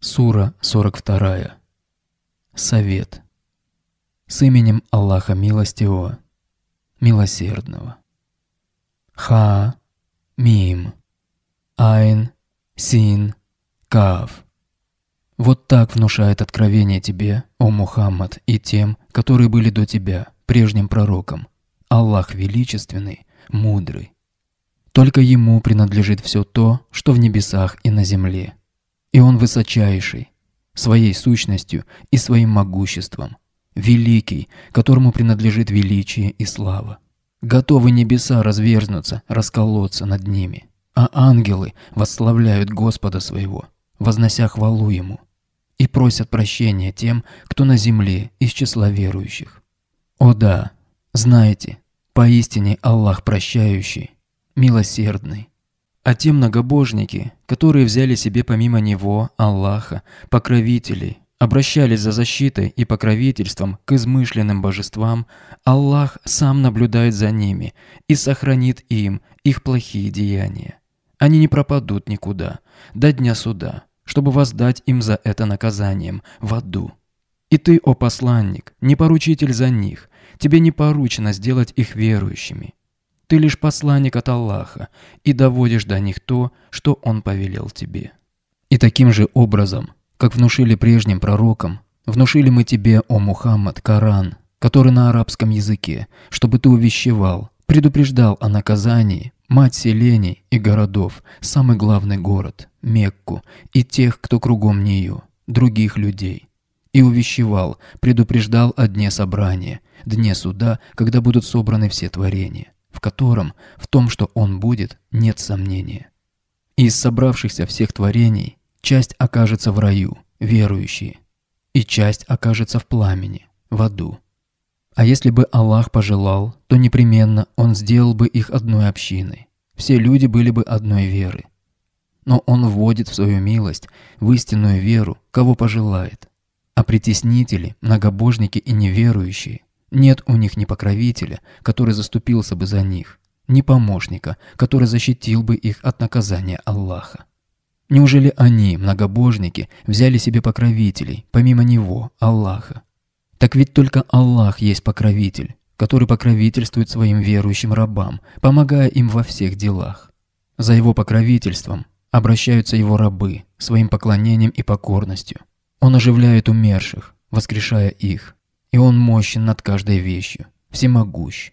Сура 42. Совет. С именем Аллаха Милостивого, Милосердного. Ха, Мим, Айн, Син, Кав. Вот так внушает откровение тебе, о Мухаммад, и тем, которые были до тебя, прежним пророком. Аллах величественный, мудрый. Только Ему принадлежит все то, что в небесах и на земле – и он высочайший, своей сущностью и своим могуществом, великий, которому принадлежит величие и слава. Готовы небеса разверзнуться, расколоться над ними, а ангелы восславляют Господа своего, вознося хвалу Ему, и просят прощения тем, кто на земле из числа верующих. О да, знаете, поистине Аллах прощающий, милосердный, а те многобожники, которые взяли себе помимо него, Аллаха, покровителей, обращались за защитой и покровительством к измышленным божествам, Аллах сам наблюдает за ними и сохранит им их плохие деяния. Они не пропадут никуда, до дня суда, чтобы воздать им за это наказанием в аду. И ты, о посланник, не поручитель за них, тебе не поручено сделать их верующими. Ты лишь посланник от Аллаха и доводишь до них то, что Он повелел тебе. И таким же образом, как внушили прежним пророкам, внушили мы тебе, о Мухаммад, Коран, который на арабском языке, чтобы ты увещевал, предупреждал о наказании, мать селений и городов, самый главный город, Мекку, и тех, кто кругом нее, других людей. И увещевал, предупреждал о дне собрания, дне суда, когда будут собраны все творения в котором, в том, что он будет, нет сомнения. Из собравшихся всех творений часть окажется в раю, верующие, и часть окажется в пламени, в аду. А если бы Аллах пожелал, то непременно Он сделал бы их одной общиной. Все люди были бы одной веры. Но Он вводит в свою милость, в истинную веру, кого пожелает. А притеснители, многобожники и неверующие нет у них ни покровителя, который заступился бы за них, ни помощника, который защитил бы их от наказания Аллаха. Неужели они, многобожники, взяли себе покровителей, помимо него, Аллаха? Так ведь только Аллах есть покровитель, который покровительствует своим верующим рабам, помогая им во всех делах. За его покровительством обращаются его рабы, своим поклонением и покорностью. Он оживляет умерших, воскрешая их, и он мощен над каждой вещью, всемогущ.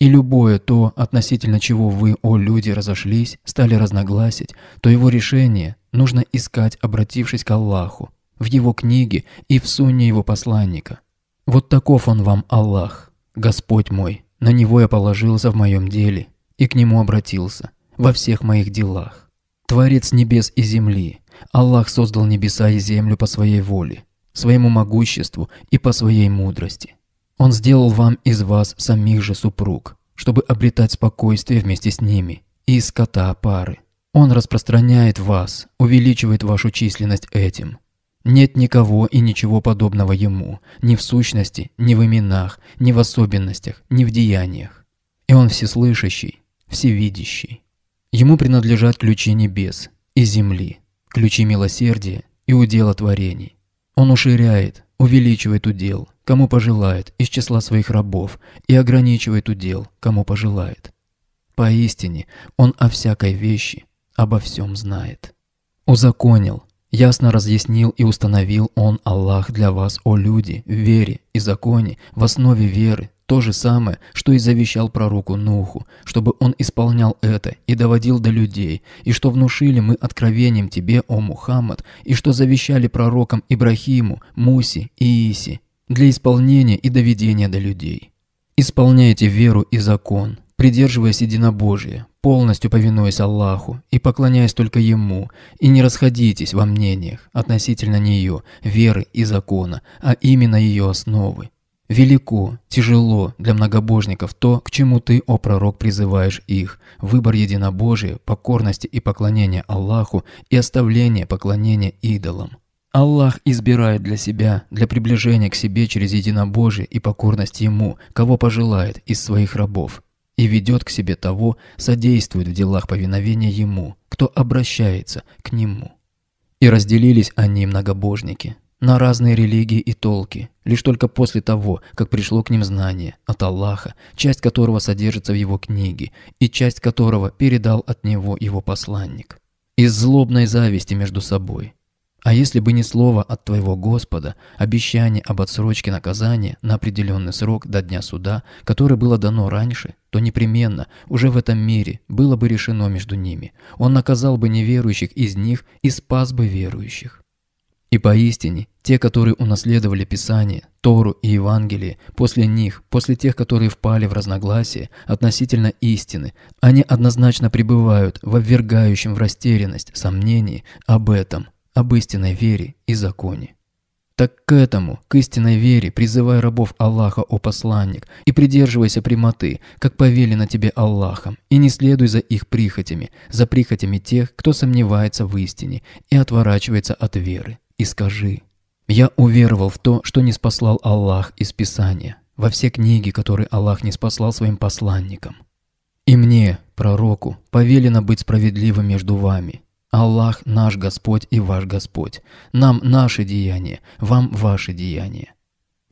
И любое то, относительно чего вы, о люди, разошлись, стали разногласить, то его решение нужно искать, обратившись к Аллаху, в его книге и в сунне его посланника. Вот таков он вам, Аллах, Господь мой, на него я положился в моем деле и к нему обратился во всех моих делах. Творец небес и земли, Аллах создал небеса и землю по своей воле, своему могуществу и по своей мудрости. Он сделал вам из вас самих же супруг, чтобы обретать спокойствие вместе с ними, и скота пары. Он распространяет вас, увеличивает вашу численность этим. Нет никого и ничего подобного ему, ни в сущности, ни в именах, ни в особенностях, ни в деяниях. И он всеслышащий, всевидящий. Ему принадлежат ключи небес и земли, ключи милосердия и удела творений. Он уширяет, увеличивает удел, кому пожелает, из числа своих рабов, и ограничивает удел, кому пожелает. Поистине, он о всякой вещи, обо всем знает. Узаконил, ясно разъяснил и установил он Аллах для вас, о люди, в вере и законе, в основе веры, то же самое, что и завещал пророку Нуху, чтобы он исполнял это и доводил до людей, и что внушили мы откровением тебе, о Мухаммад, и что завещали пророкам Ибрахиму, Муси и Иси для исполнения и доведения до людей. Исполняйте веру и закон, придерживаясь единобожия, полностью повинуясь Аллаху и поклоняясь только Ему, и не расходитесь во мнениях относительно нее, веры и закона, а именно ее основы, Велико, тяжело для многобожников то, к чему ты, о пророк, призываешь их. Выбор единобожия, покорности и поклонения Аллаху и оставление поклонения идолам. Аллах избирает для себя, для приближения к себе через единобожие и покорность Ему, кого пожелает из своих рабов, и ведет к себе того, содействует в делах повиновения Ему, кто обращается к Нему. И разделились они, многобожники, на разные религии и толки, лишь только после того, как пришло к ним знание от Аллаха, часть которого содержится в его книге и часть которого передал от него его посланник. Из злобной зависти между собой. А если бы не слово от твоего Господа, обещание об отсрочке наказания на определенный срок до дня суда, которое было дано раньше, то непременно, уже в этом мире, было бы решено между ними. Он наказал бы неверующих из них и спас бы верующих. И поистине, те, которые унаследовали Писание, Тору и Евангелие, после них, после тех, которые впали в разногласие относительно истины, они однозначно пребывают в обвергающем в растерянность сомнении об этом, об истинной вере и законе. Так к этому, к истинной вере, призывай рабов Аллаха, о посланник, и придерживайся прямоты, как повелено тебе Аллахом, и не следуй за их прихотями, за прихотями тех, кто сомневается в истине и отворачивается от веры и скажи, «Я уверовал в то, что не спаслал Аллах из Писания, во все книги, которые Аллах не спаслал своим посланникам. И мне, пророку, повелено быть справедливым между вами. Аллах – наш Господь и ваш Господь. Нам – наши деяния, вам – ваши деяния.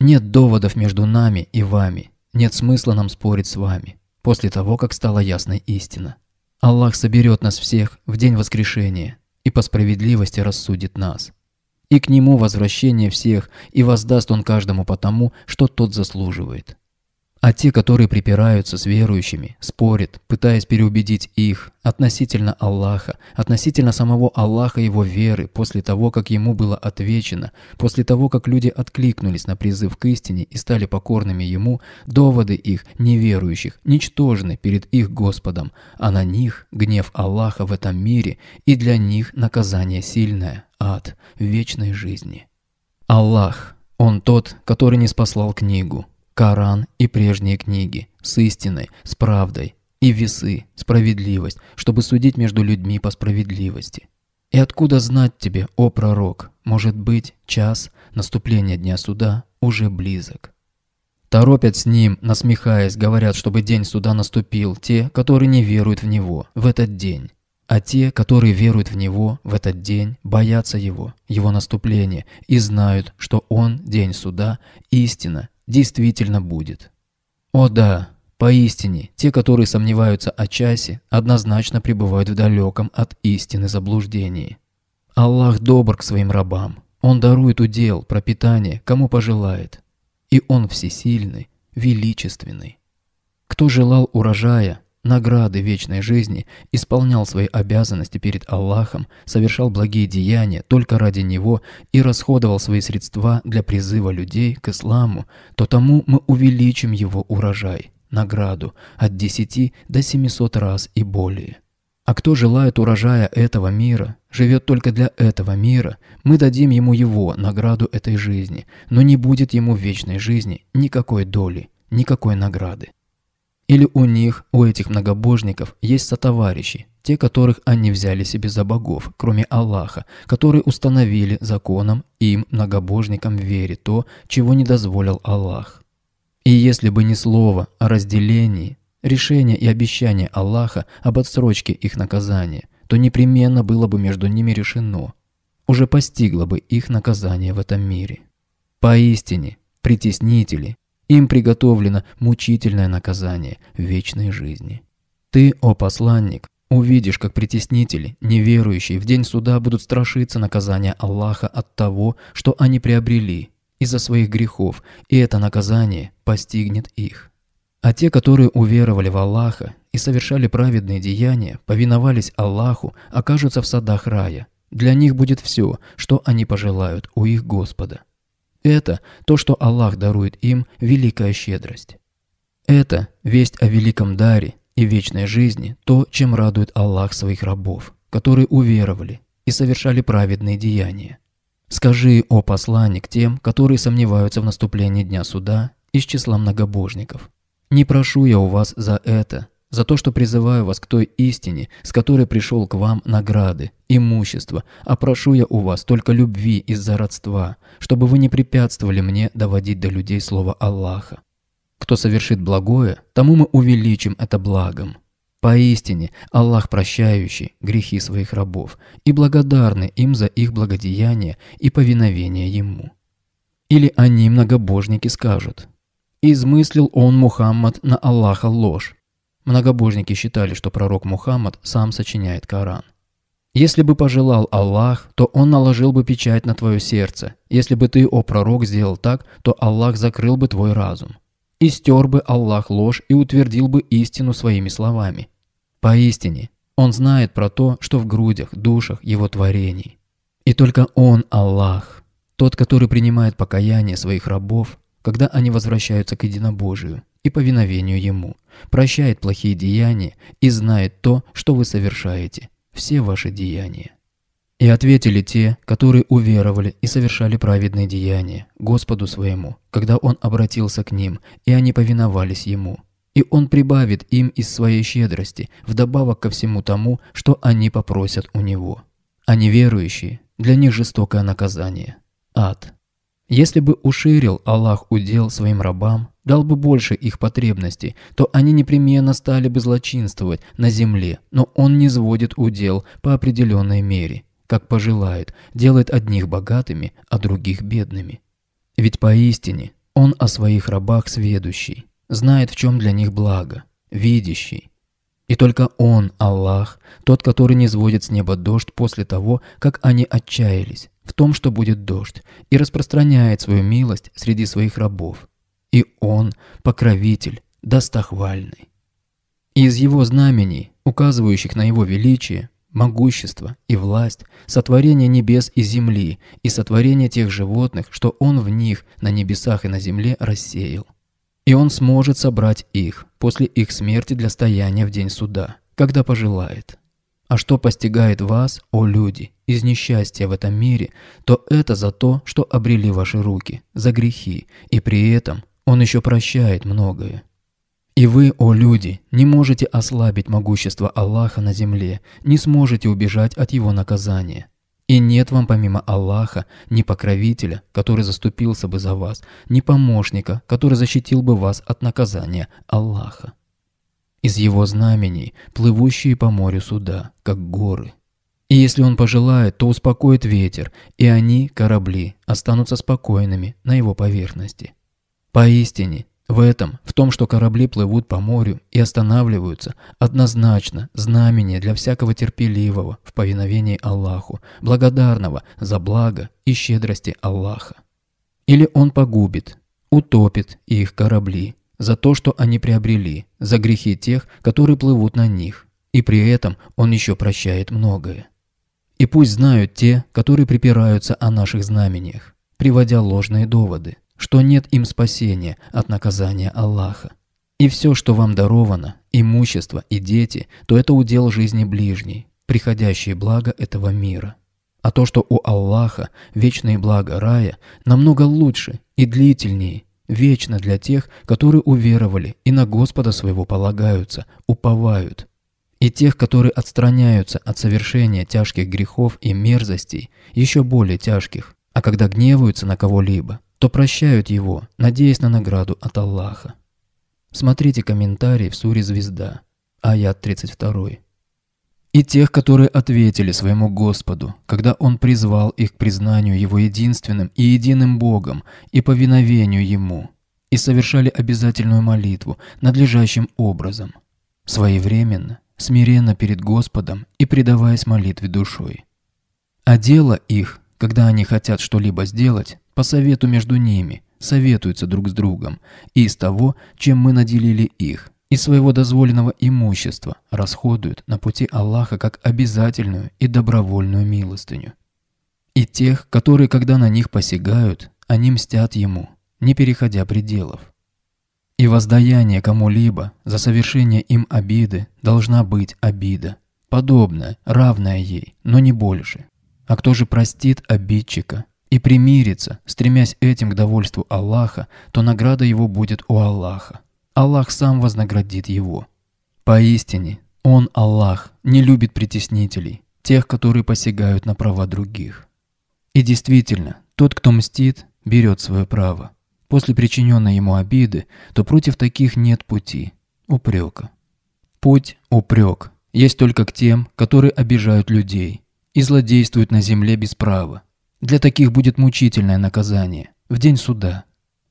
Нет доводов между нами и вами, нет смысла нам спорить с вами, после того, как стала ясной истина. Аллах соберет нас всех в день воскрешения и по справедливости рассудит нас и к нему возвращение всех, и воздаст он каждому потому, что тот заслуживает. А те, которые припираются с верующими, спорят, пытаясь переубедить их относительно Аллаха, относительно самого Аллаха и его веры, после того, как ему было отвечено, после того, как люди откликнулись на призыв к истине и стали покорными ему, доводы их, неверующих, ничтожны перед их Господом, а на них гнев Аллаха в этом мире, и для них наказание сильное, ад, вечной жизни. Аллах, Он тот, который не спаслал книгу, Коран и прежние книги с истиной, с правдой, и весы, справедливость, чтобы судить между людьми по справедливости. И откуда знать тебе, о пророк, может быть, час наступления дня суда уже близок? Торопят с ним, насмехаясь, говорят, чтобы день суда наступил те, которые не веруют в него, в этот день. А те, которые веруют в него, в этот день, боятся его, его наступления, и знают, что он, день суда, истина действительно будет. О да, поистине, те, которые сомневаются о часе, однозначно пребывают в далеком от истины заблуждении. Аллах добр к своим рабам. Он дарует удел, пропитание, кому пожелает. И Он всесильный, величественный. Кто желал урожая, награды вечной жизни, исполнял свои обязанности перед Аллахом, совершал благие деяния только ради Него и расходовал свои средства для призыва людей к исламу, то тому мы увеличим его урожай, награду, от 10 до 700 раз и более. А кто желает урожая этого мира, живет только для этого мира, мы дадим ему его, награду этой жизни, но не будет ему вечной жизни никакой доли, никакой награды. Или у них, у этих многобожников, есть сотоварищи, те, которых они взяли себе за богов, кроме Аллаха, которые установили законом им, многобожникам, вере то, чего не дозволил Аллах. И если бы не слово о разделении, решение и обещание Аллаха об отсрочке их наказания, то непременно было бы между ними решено, уже постигло бы их наказание в этом мире. Поистине, притеснители, им приготовлено мучительное наказание вечной жизни. Ты, о посланник, увидишь, как притеснители, неверующие, в день суда будут страшиться наказания Аллаха от того, что они приобрели из-за своих грехов, и это наказание постигнет их. А те, которые уверовали в Аллаха и совершали праведные деяния, повиновались Аллаху, окажутся в садах рая. Для них будет все, что они пожелают у их Господа. Это то, что Аллах дарует им, великая щедрость. Это весть о великом даре и вечной жизни, то, чем радует Аллах своих рабов, которые уверовали и совершали праведные деяния. Скажи, о посланник, тем, которые сомневаются в наступлении Дня Суда из числа многобожников. Не прошу я у вас за это, за то, что призываю вас к той истине, с которой пришел к вам награды, имущество, а прошу я у вас только любви из-за родства, чтобы вы не препятствовали мне доводить до людей слово Аллаха. Кто совершит благое, тому мы увеличим это благом. Поистине, Аллах прощающий грехи своих рабов и благодарны им за их благодеяние и повиновение Ему. Или они, многобожники, скажут, «Измыслил он Мухаммад на Аллаха ложь, Многобожники считали, что пророк Мухаммад сам сочиняет Коран. Если бы пожелал Аллах, то Он наложил бы печать на твое сердце. Если бы ты, о пророк, сделал так, то Аллах закрыл бы твой разум. И стер бы Аллах ложь и утвердил бы истину своими словами. Поистине, Он знает про то, что в грудях, душах Его творений. И только Он, Аллах, тот, который принимает покаяние своих рабов, когда они возвращаются к единобожию и повиновению Ему, прощает плохие деяния и знает то, что вы совершаете, все ваши деяния. И ответили те, которые уверовали и совершали праведные деяния Господу своему, когда Он обратился к ним, и они повиновались Ему. И Он прибавит им из своей щедрости, вдобавок ко всему тому, что они попросят у Него. А неверующие, для них жестокое наказание – ад – если бы уширил Аллах удел своим рабам, дал бы больше их потребностей, то они непременно стали бы злочинствовать на земле, но он не сводит удел по определенной мере, как пожелает, делает одних богатыми, а других бедными. Ведь поистине он о своих рабах сведущий, знает, в чем для них благо, видящий. И только Он, Аллах, тот, который не сводит с неба дождь после того, как они отчаялись, в том, что будет дождь, и распространяет свою милость среди своих рабов. И он – покровитель, достохвальный. И из его знамений, указывающих на его величие, могущество и власть, сотворение небес и земли и сотворение тех животных, что он в них на небесах и на земле рассеял. И он сможет собрать их после их смерти для стояния в день суда, когда пожелает. А что постигает вас, о люди, из несчастья в этом мире, то это за то, что обрели ваши руки, за грехи, и при этом Он еще прощает многое. И вы, о люди, не можете ослабить могущество Аллаха на земле, не сможете убежать от его наказания. И нет вам помимо Аллаха ни покровителя, который заступился бы за вас, ни помощника, который защитил бы вас от наказания Аллаха. Из его знамений плывущие по морю суда, как горы – и если он пожелает, то успокоит ветер, и они, корабли, останутся спокойными на его поверхности. Поистине, в этом, в том, что корабли плывут по морю и останавливаются, однозначно знамение для всякого терпеливого в повиновении Аллаху, благодарного за благо и щедрости Аллаха. Или он погубит, утопит их корабли за то, что они приобрели, за грехи тех, которые плывут на них, и при этом он еще прощает многое. И пусть знают те, которые припираются о наших знамениях, приводя ложные доводы, что нет им спасения от наказания Аллаха. И все, что вам даровано, имущество и дети, то это удел жизни ближней, приходящие блага этого мира. А то, что у Аллаха вечные блага рая, намного лучше и длительнее, вечно для тех, которые уверовали и на Господа своего полагаются, уповают, и тех, которые отстраняются от совершения тяжких грехов и мерзостей, еще более тяжких, а когда гневаются на кого-либо, то прощают его, надеясь на награду от Аллаха. Смотрите комментарии в суре «Звезда», аят 32. И тех, которые ответили своему Господу, когда Он призвал их к признанию Его единственным и единым Богом и повиновению Ему, и совершали обязательную молитву надлежащим образом, своевременно смиренно перед Господом и предаваясь молитве душой. А дело их, когда они хотят что-либо сделать, по совету между ними, советуются друг с другом, и из того, чем мы наделили их, и своего дозволенного имущества, расходуют на пути Аллаха как обязательную и добровольную милостыню. И тех, которые, когда на них посягают, они мстят ему, не переходя пределов. И воздаяние кому-либо за совершение им обиды должна быть обида. Подобная, равная ей, но не больше. А кто же простит обидчика и примирится, стремясь этим к довольству Аллаха, то награда его будет у Аллаха. Аллах сам вознаградит его. Поистине, Он, Аллах, не любит притеснителей, тех, которые посягают на права других. И действительно, тот, кто мстит, берет свое право после причиненной ему обиды, то против таких нет пути – упрека. Путь – упрек, есть только к тем, которые обижают людей и злодействуют на земле без права. Для таких будет мучительное наказание – в день суда.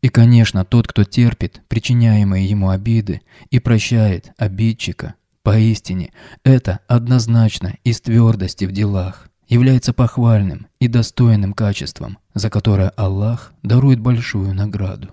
И, конечно, тот, кто терпит причиняемые ему обиды и прощает обидчика, поистине это однозначно из твердости в делах является похвальным и достойным качеством, за которое Аллах дарует большую награду.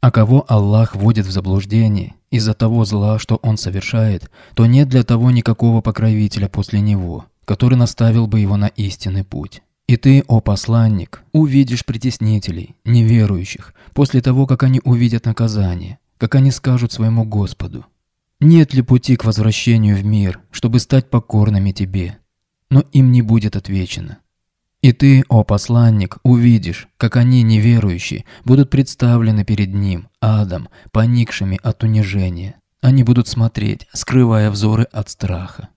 А кого Аллах вводит в заблуждение из-за того зла, что он совершает, то нет для того никакого покровителя после него, который наставил бы его на истинный путь. И ты, о посланник, увидишь притеснителей, неверующих, после того, как они увидят наказание, как они скажут своему Господу. Нет ли пути к возвращению в мир, чтобы стать покорными тебе? но им не будет отвечено. И ты, о посланник, увидишь, как они, неверующие, будут представлены перед ним, адом, поникшими от унижения. Они будут смотреть, скрывая взоры от страха.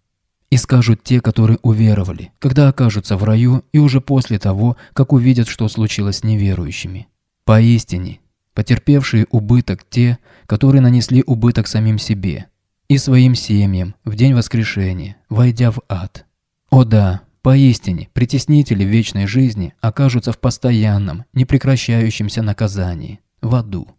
И скажут те, которые уверовали, когда окажутся в раю и уже после того, как увидят, что случилось с неверующими. Поистине, потерпевшие убыток те, которые нанесли убыток самим себе и своим семьям в день воскрешения, войдя в ад. О да, поистине, притеснители вечной жизни окажутся в постоянном, непрекращающемся наказании, в аду.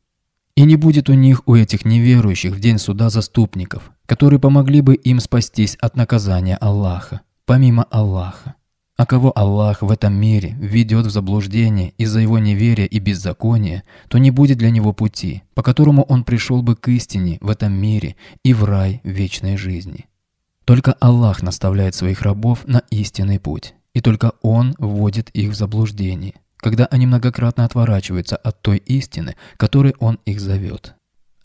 И не будет у них, у этих неверующих, в день суда заступников, которые помогли бы им спастись от наказания Аллаха, помимо Аллаха. А кого Аллах в этом мире введет в заблуждение из-за его неверия и беззакония, то не будет для него пути, по которому он пришел бы к истине в этом мире и в рай вечной жизни. Только Аллах наставляет своих рабов на истинный путь, и только Он вводит их в заблуждение, когда они многократно отворачиваются от той истины, которой Он их зовет.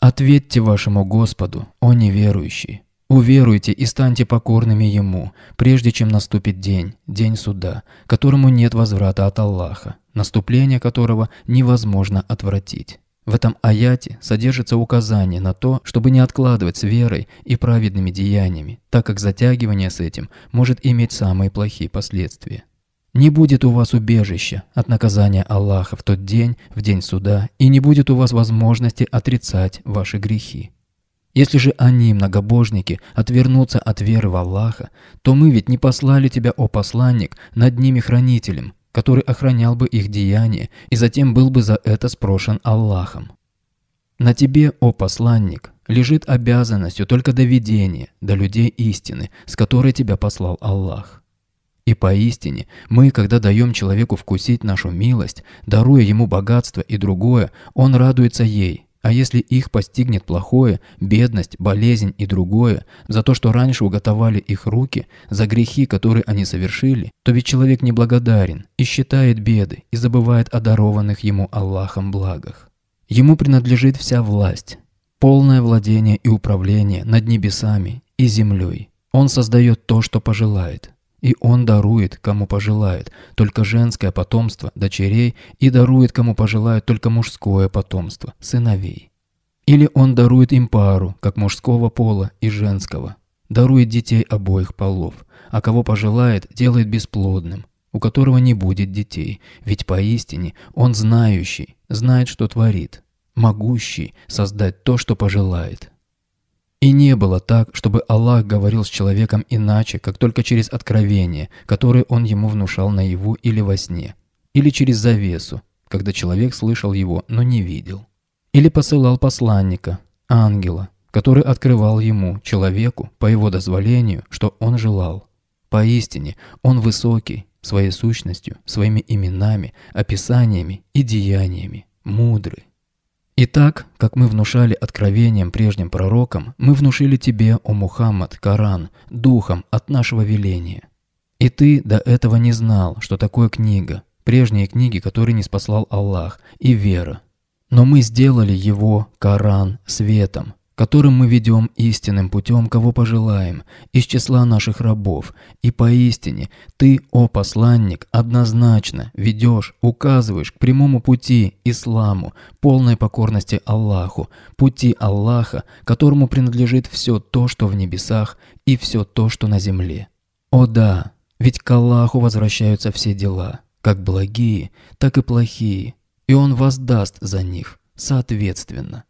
Ответьте вашему Господу, о неверующие, Уверуйте и станьте покорными Ему, прежде чем наступит день, день суда, которому нет возврата от Аллаха, наступление которого невозможно отвратить. В этом аяте содержится указание на то, чтобы не откладывать с верой и праведными деяниями, так как затягивание с этим может иметь самые плохие последствия. «Не будет у вас убежища от наказания Аллаха в тот день, в день суда, и не будет у вас возможности отрицать ваши грехи». Если же они, многобожники, отвернутся от веры в Аллаха, то мы ведь не послали тебя, о посланник, над ними хранителем, который охранял бы их деяния и затем был бы за это спрошен Аллахом. На тебе, о посланник, лежит обязанностью только доведение до людей истины, с которой тебя послал Аллах. И поистине, мы, когда даем человеку вкусить нашу милость, даруя ему богатство и другое, он радуется ей, а если их постигнет плохое, бедность, болезнь и другое, за то, что раньше уготовали их руки, за грехи, которые они совершили, то ведь человек неблагодарен и считает беды и забывает о дарованных ему Аллахом благах. Ему принадлежит вся власть, полное владение и управление над небесами и землей. Он создает то, что пожелает. И он дарует, кому пожелает, только женское потомство, дочерей, и дарует, кому пожелает, только мужское потомство, сыновей. Или он дарует им пару, как мужского пола и женского. Дарует детей обоих полов, а кого пожелает, делает бесплодным, у которого не будет детей, ведь поистине он знающий, знает, что творит, могущий создать то, что пожелает. И не было так, чтобы Аллах говорил с человеком иначе, как только через откровение, которое он ему внушал наяву или во сне, или через завесу, когда человек слышал его, но не видел. Или посылал посланника, ангела, который открывал ему, человеку, по его дозволению, что он желал. Поистине, он высокий, своей сущностью, своими именами, описаниями и деяниями, мудрый. Итак, как мы внушали откровением прежним пророкам, мы внушили тебе, о Мухаммад, Коран, духом от нашего веления. И ты до этого не знал, что такое книга, прежние книги, которые не спаслал Аллах, и вера. Но мы сделали его, Коран, светом, которым мы ведем истинным путем, кого пожелаем, из числа наших рабов. И поистине ты, о посланник, однозначно ведешь, указываешь к прямому пути, исламу, полной покорности Аллаху, пути Аллаха, которому принадлежит все то, что в небесах, и все то, что на земле. О да, ведь к Аллаху возвращаются все дела, как благие, так и плохие, и Он воздаст за них, соответственно.